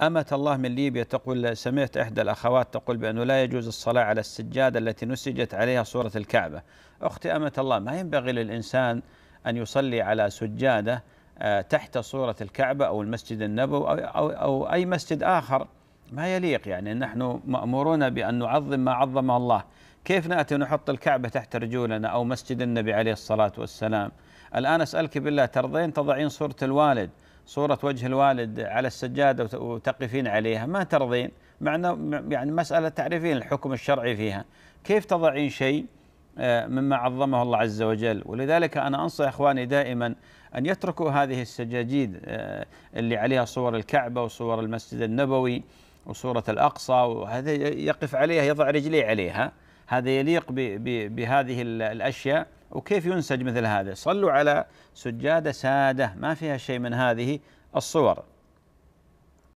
أمة الله من ليبيا تقول سمعت إحدى الأخوات تقول بأنه لا يجوز الصلاة على السجادة التي نسجت عليها صورة الكعبة أختي أمة الله ما ينبغي للإنسان أن يصلي على سجادة آه، تحت صورة الكعبة أو المسجد النبوي أو, أو, أي مسجد آخر ما يليق يعني نحن مأمورون بأن نعظم ما عظم الله كيف نأتي ونحط الكعبة تحت رجولنا أو مسجد النبي عليه الصلاة والسلام الآن أسألك بالله ترضين تضعين صورة الوالد صورة وجه الوالد على السجادة وتقفين عليها ما ترضين معنا يعني مسألة تعرفين الحكم الشرعي فيها كيف تضعين شيء آه، مما عظمه الله عز وجل ولذلك أنا أنصح إخواني دائما أن يتركوا هذه السجاجيد آه، اللي عليها صور الكعبة وصور المسجد النبوي وصورة الأقصى وهذا يقف عليها يضع رجليه عليها هذا يليق بهذه الأشياء وكيف ينسج مثل هذا صلوا على سجادة سادة ما فيها شيء من هذه الصور